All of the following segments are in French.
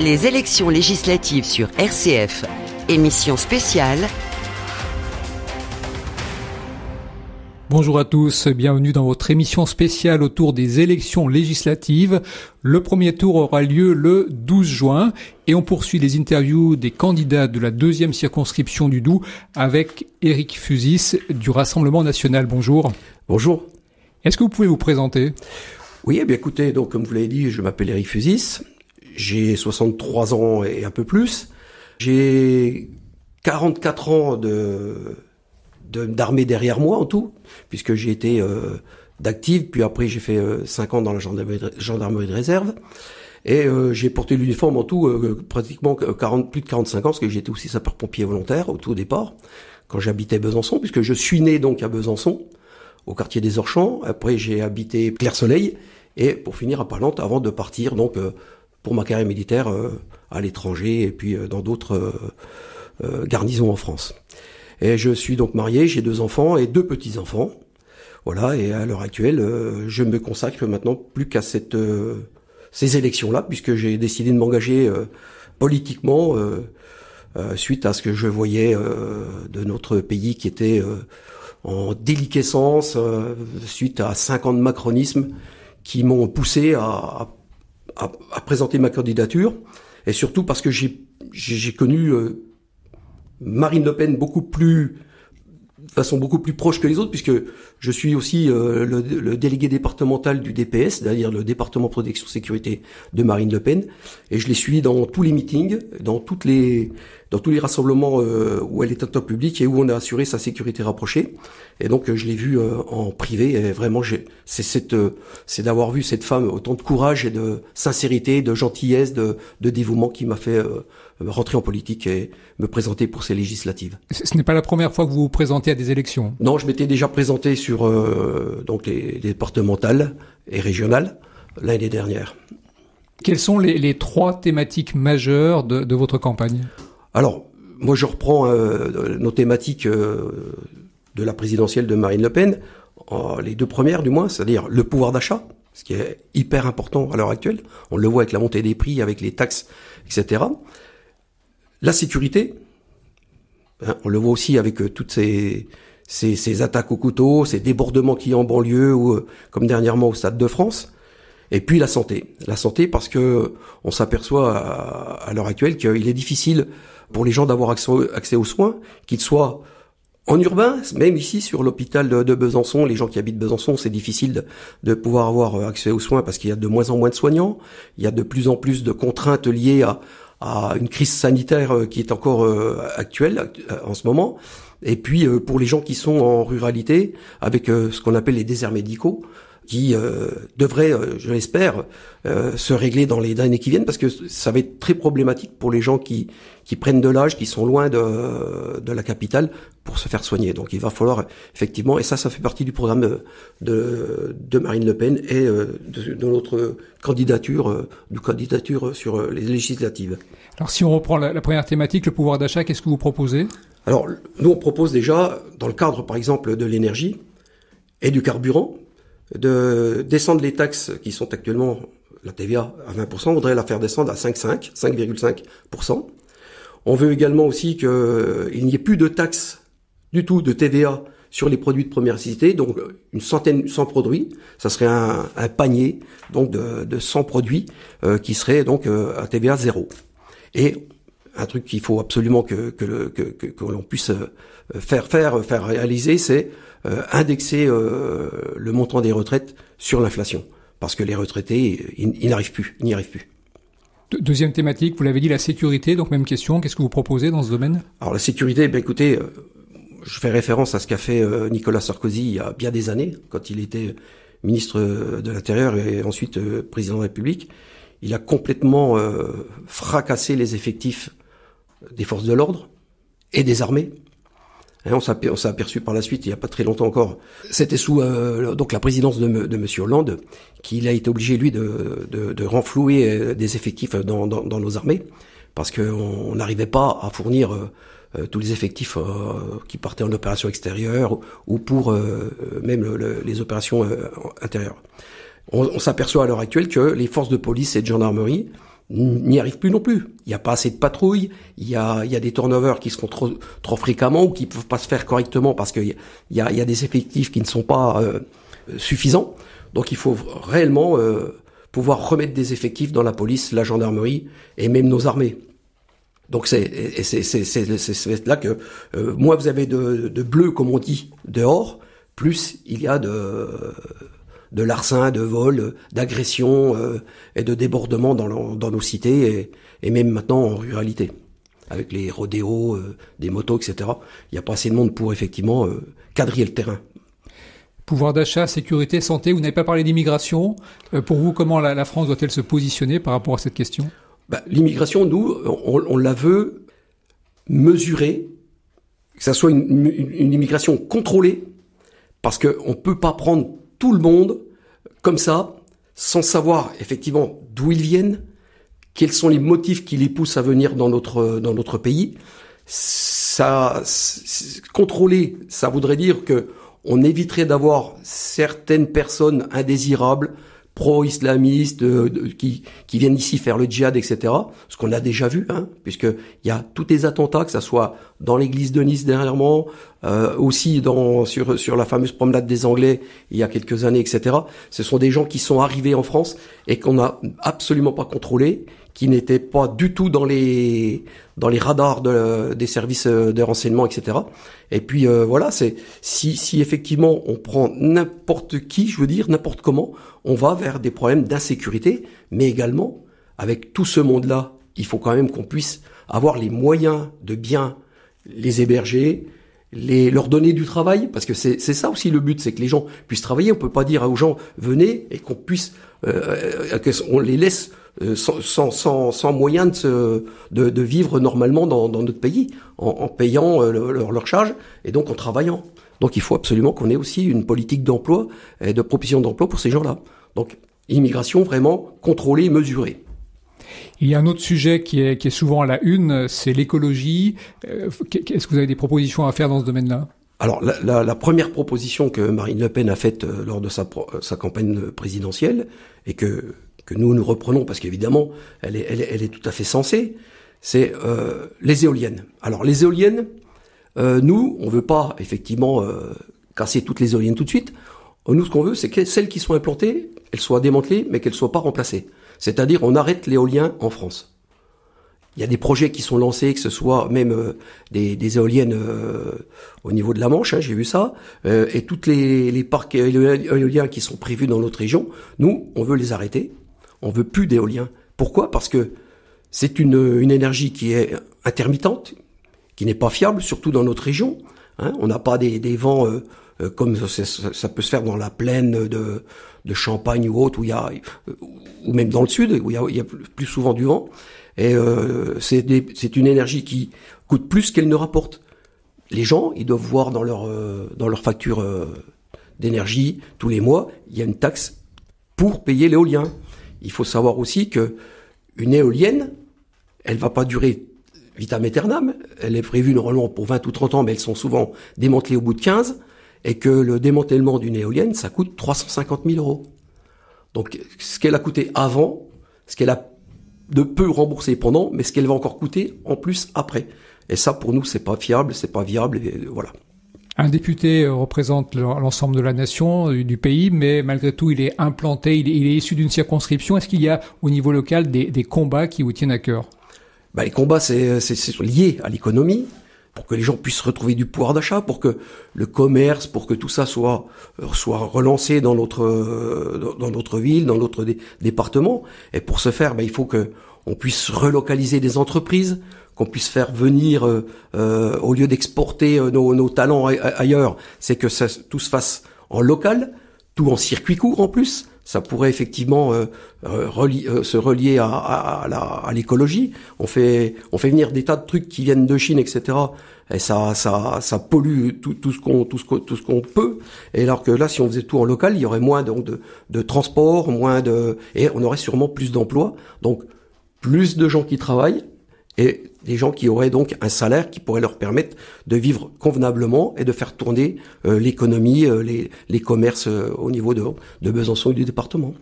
Les élections législatives sur RCF, émission spéciale. Bonjour à tous, bienvenue dans votre émission spéciale autour des élections législatives. Le premier tour aura lieu le 12 juin et on poursuit les interviews des candidats de la deuxième circonscription du Doubs avec Éric Fusis du Rassemblement national. Bonjour. Bonjour. Est-ce que vous pouvez vous présenter oui, eh bien écoutez, donc comme vous l'avez dit, je m'appelle Eric Fusis, j'ai 63 ans et un peu plus. J'ai 44 ans de d'armée derrière moi en tout, puisque j'ai été euh, d'active, puis après j'ai fait 5 euh, ans dans la gendarmerie de, réserve. Et euh, j'ai porté l'uniforme en tout pratiquement 40, plus de 45 ans, parce que j'étais aussi sapeur-pompier volontaire au tout départ, quand j'habitais Besançon, puisque je suis né donc à Besançon, au quartier des Orchamps. Après j'ai habité Clair-Soleil, et pour finir à Palante, avant de partir donc pour ma carrière militaire euh, à l'étranger et puis euh, dans d'autres euh, garnisons en France. Et je suis donc marié, j'ai deux enfants et deux petits-enfants. Voilà, et à l'heure actuelle, je me consacre maintenant plus qu'à cette ces élections-là, puisque j'ai décidé de m'engager politiquement suite à ce que je voyais de notre pays qui était en déliquescence, suite à cinq ans de macronisme qui m'ont poussé à, à à, présenter ma candidature, et surtout parce que j'ai connu euh, Marine Le Pen beaucoup plus façon beaucoup plus proche que les autres, puisque je suis aussi euh, le, délégué départemental du DPS, c'est-à-dire le département protection sécurité de Marine Le Pen, et je l'ai suivi dans tous les meetings, dans toutes les, dans tous les rassemblements euh, où elle est en top public et où on a assuré sa sécurité rapprochée. Et donc euh, je l'ai vue euh, en privé et vraiment c'est cette c'est d'avoir vu cette femme autant de courage et de sincérité, de gentillesse, de, de dévouement qui m'a fait rentrer en politique et me présenter pour ces législatives. Ce n'est pas la première fois que vous vous présentez à des élections. Non, je m'étais déjà présenté sur donc les, les départementales et régionales l'année dernière. Quelles sont les, les, trois thématiques majeures de, de votre campagne alors, moi je reprends euh, nos thématiques euh, de la présidentielle de Marine Le Pen, les deux premières du moins, c'est-à-dire le pouvoir d'achat, ce qui est hyper important à l'heure actuelle. On le voit avec la montée des prix, avec les taxes, etc. La sécurité, hein, on le voit aussi avec euh, toutes ces, attaques au couteau, ces débordements qui en banlieue ou comme dernièrement au Stade de France. Et puis la santé, la santé parce que on s'aperçoit à l'heure actuelle qu'il est difficile pour les gens d'avoir accès, aux soins, qu'ils soient en urbain, même ici sur l'hôpital de, Besançon, les gens qui habitent Besançon, c'est difficile de, pouvoir avoir euh, accès aux soins parce qu'il y a de moins en moins de soignants, il y a de plus en plus de contraintes liées à une crise sanitaire euh, qui est encore euh, actuelle en ce moment. Et puis pour les gens qui sont en ruralité, avec ce qu'on appelle les déserts médicaux, qui euh, devrait, euh, je l'espère, euh, se régler dans les années qui viennent, parce que ça va être très problématique pour les gens qui, qui prennent de l'âge, qui sont loin de, de la capitale, pour se faire soigner. Donc il va falloir effectivement, et ça, ça fait partie du programme de, de Marine Le Pen et euh, de, de notre candidature, de candidature sur les législatives. Alors si on reprend la première thématique, le pouvoir d'achat, qu'est-ce que vous proposez Alors nous, on propose déjà, dans le cadre par exemple de l'énergie et du carburant, de descendre les taxes qui sont actuellement la TVA à 20%, on voudrait la faire descendre à 5,5, 5,5%. On veut également aussi qu'il euh, n'y ait plus de taxes du tout de TVA sur les produits de première nécessité, donc euh, une centaine, 100 produits, ça serait un, un panier donc de, de 100 produits euh, qui serait donc à TVA zéro. Et un truc qu'il faut absolument que que, l'on que, que, puisse faire faire faire réaliser, c'est euh, indexer euh, le montant des retraites sur l'inflation, parce que les retraités, ils, plus, n'y arrivent plus. Deuxième thématique, vous l'avez dit, la sécurité. Donc même question, qu'est-ce que vous proposez dans ce domaine Alors la sécurité, ben écoutez, euh, je fais référence à ce qu'a fait Nicolas Sarkozy il y a bien des années, quand il était ministre de l'Intérieur et ensuite président de la République. Il a complètement fracassé les effectifs des forces de l'ordre et des armées. Hein, on s'est aperçu par la suite, il n'y a pas très longtemps encore. C'était sous euh, donc la présidence de, M. Monsieur Hollande qu'il a été obligé lui de, de, renflouer euh, des effectifs dans, dans, nos armées parce qu'on n'arrivait pas à fournir euh, tous les effectifs qui partaient en opération extérieure ou pour même les opérations intérieures. on s'aperçoit à l'heure actuelle que les forces de police et de gendarmerie n'y arrive plus non plus. Il n'y a pas assez de patrouilles, il y a, y a des turnovers qui se font trop, trop fréquemment ou qui ne peuvent pas se faire correctement parce qu'il y, a, il y a des effectifs qui ne sont pas euh, suffisants. Donc il faut réellement euh, pouvoir remettre des effectifs dans la police, la gendarmerie et même nos armées. Donc c'est là que moi euh, moins vous avez de, de bleu comme on dit dehors, plus il y a de de larcins, de vols, d'agressions euh, et de débordements dans, nos cités et, et, même maintenant en ruralité. Avec les rodéos, euh, des motos, etc. Il n'y a pas assez de monde pour effectivement euh, quadriller le terrain. Pouvoir d'achat, sécurité, santé, vous n'avez pas parlé d'immigration. pour vous, comment la, la France doit-elle se positionner par rapport à cette question bah, L'immigration, nous, on, on, la veut mesurer, que ça soit une, une, une immigration contrôlée, parce qu'on ne peut pas prendre tout le monde comme ça, sans savoir effectivement d'où ils viennent, quels sont les motifs qui les poussent à venir dans notre dans notre pays. Ça contrôler, ça voudrait dire que on éviterait d'avoir certaines personnes indésirables, pro-islamistes euh, qui, qui, viennent ici faire le djihad, etc. Ce qu'on a déjà vu, hein, puisqu'il y a tous les attentats, que ça soit dans l'église de Nice dernièrement, euh, aussi dans, sur, sur la fameuse promenade des Anglais il y a quelques années, etc. Ce sont des gens qui sont arrivés en France et qu'on n'a absolument pas contrôlés qui n'étaient pas du tout dans les dans les radars des services euh, de renseignement, etc. Et puis euh, voilà, c'est si, si effectivement on prend n'importe qui, je veux dire n'importe comment, on va vers des problèmes d'insécurité, mais également avec tout ce monde-là, il faut quand même qu'on puisse avoir les moyens de bien les héberger, les, leur donner du travail, parce que c'est ça aussi le but, c'est que les gens puissent travailler. On peut pas dire aux gens venez et qu'on puisse, euh, euh, on les laisse euh, sans, sans, sans moyen de, se, de, vivre normalement dans, dans notre pays, en, payant leur, leur charge et donc en travaillant. Donc il faut absolument qu'on ait aussi une politique d'emploi et de proposition d'emploi pour ces gens-là. Donc immigration vraiment contrôlée, mesurée. Il y a un autre sujet qui est, souvent à la une, c'est l'écologie. Euh, Est-ce que vous avez des propositions à faire dans ce domaine-là alors la, première proposition que Marine Le Pen a faite euh, lors de euh, sa, campagne présidentielle et que, nous nous reprenons parce qu'évidemment elle est, tout à fait sensée, c'est les éoliennes. Alors les éoliennes, nous on ne veut pas effectivement casser toutes les éoliennes tout de suite. Nous ce qu'on veut c'est que celles qui sont implantées, elles soient démantelées mais qu'elles ne soient pas remplacées. C'est-à-dire on arrête l'éolien en France. Il y a des projets qui sont lancés, que ce soit même euh, des, éoliennes euh, au niveau de la Manche, hein, j'ai vu ça, euh, et tous les, parcs éoliens qui sont prévus dans notre région, nous, on veut les arrêter. On veut plus d'éolien. Pourquoi Parce que c'est une, énergie qui est intermittente, qui n'est pas fiable, surtout dans notre région. Hein. on n'a pas des, vents comme ça, peut se faire dans la plaine de, de Champagne ou autre, où il y a, ou même dans le sud, où il y a, plus souvent du vent. Et euh, c'est une énergie qui coûte plus qu'elle ne rapporte. Les gens, ils doivent voir dans leur, euh, dans leur facture euh, d'énergie tous les mois, il y a une taxe pour payer l'éolien. Il faut savoir aussi que une éolienne, elle va pas durer vitam aeternam. Elle est prévue normalement pour 20 ou 30 ans, mais elles sont souvent démantelées au bout de 15. Et que le démantèlement d'une éolienne, ça coûte 350 000 euros. Donc ce qu'elle a coûté avant, ce qu'elle a de peu remboursé pendant, mais ce qu'elle va encore coûter en plus après. Et ça, pour nous, c'est pas fiable, c'est pas viable, et euh, voilà. Un député euh, représente l'ensemble de la nation, euh, du pays, mais malgré tout, il est implanté, il est, issu d'une circonscription. Est-ce qu'il y a au niveau local des, combats qui vous tiennent à cœur bah, Les combats, c'est lié à l'économie, pour que les gens puissent retrouver du pouvoir d'achat, pour que le commerce, pour que tout ça soit euh, soit relancé dans notre euh, dans notre ville, dans notre département. Et pour ce faire, ben, il faut que on puisse relocaliser des entreprises, qu'on puisse faire venir euh, au lieu d'exporter nos, nos, talents ailleurs, c'est que ça, tout se fasse en local, tout en circuit court en plus ça pourrait effectivement euh, euh, euh, se relier à, à, à l'écologie. On fait, on fait venir des tas de trucs qui viennent de Chine, etc. Et ça, ça, ça pollue tout, tout ce qu'on, tout ce qu'on, tout ce qu'on peut. Et alors que là, si on faisait tout en local, il y aurait moins donc de, de transport, moins de, et on aurait sûrement plus d'emplois. Donc plus de gens qui travaillent, et des gens qui auraient donc un salaire qui pourrait leur permettre de vivre convenablement et de faire tourner euh, l'économie, euh, les, les, commerces euh, au niveau de, de Besançon et du département.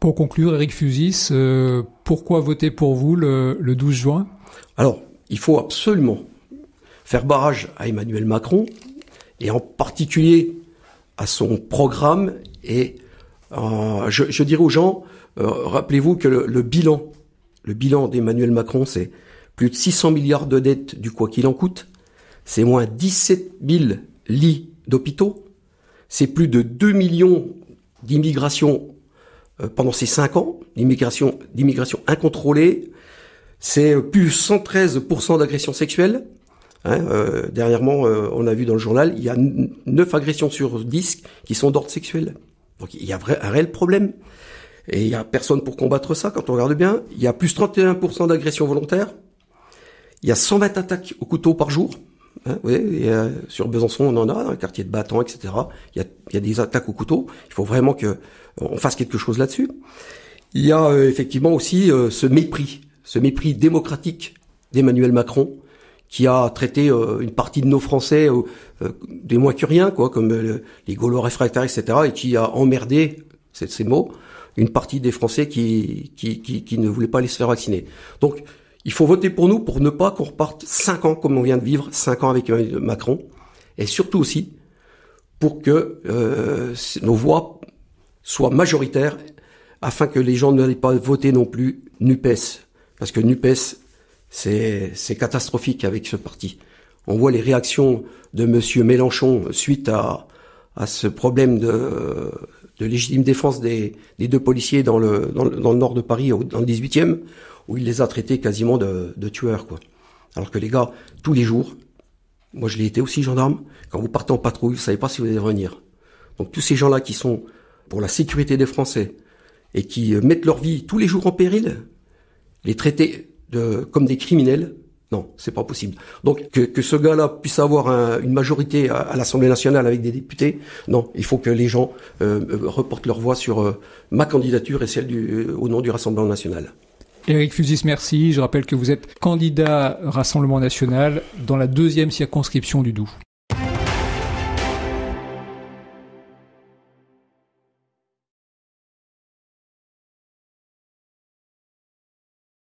Pour conclure, Eric Fusis, pourquoi voter pour vous le, 12 juin Alors, il faut absolument faire barrage à Emmanuel Macron et en particulier à son programme et je, dirais aux gens, rappelez-vous que le bilan le bilan d'Emmanuel Macron, c'est plus de 600 milliards de dettes du quoi qu'il en coûte, c'est moins 17 000 lits d'hôpitaux, c'est plus de 2 millions d'immigration euh, pendant ces 5 ans, d'immigration, d'immigration incontrôlée, c'est plus 113% d'agressions sexuelles. Hein, euh, dernièrement, euh, on a vu dans le journal, il y a 9 agressions sur 10 qui sont d'ordre sexuel. Donc il y a un réel problème. Et il n'y a personne pour combattre ça quand on regarde bien. Il y a plus 31% d'agressions volontaires, il y a 120 attaques au couteau par jour. Hein, euh, sur Besançon, on en a, dans le quartier de Battant, etc. Il y, a, il y a, des attaques au couteau. Il faut vraiment que euh, on fasse quelque chose là-dessus. Il y a euh, effectivement aussi ce mépris, ce mépris démocratique d'Emmanuel Macron, qui a traité une partie de nos Français des moins quoi, comme les Gaulois réfractaires, etc., et qui a emmerdé, c'est ces mots, une partie des Français qui, qui, qui, ne voulaient pas aller se faire vacciner. Donc, il faut voter pour nous pour ne pas qu'on reparte 5 ans comme on vient de vivre, 5 ans avec Macron, et surtout aussi pour que euh, nos voix soient majoritaires afin que les gens n'allaient pas voter non plus NUPES. Parce que NUPES, c'est catastrophique avec ce parti. On voit les réactions de M. Mélenchon suite à, à ce problème de, de légitime défense des, deux policiers dans le, dans le, nord de Paris, dans le 18e, où il les a traités quasiment de, tueurs. quoi. Alors que les gars, tous les jours, moi je l'ai été aussi gendarme, quand vous partez en patrouille, vous savez pas si vous allez revenir. Donc tous ces gens-là qui sont pour la sécurité des Français et qui euh, mettent leur vie tous les jours en péril, les traiter de, comme des criminels, non, c'est pas possible. Donc que, ce gars-là puisse avoir une majorité à, l'Assemblée nationale avec des députés, non, il faut que les gens euh, euh, reportent leur voix sur euh, ma candidature et celle au nom du Rassemblement national. Éric Fusis, merci. Je rappelle que vous êtes candidat Rassemblement national dans la deuxième circonscription du Doubs.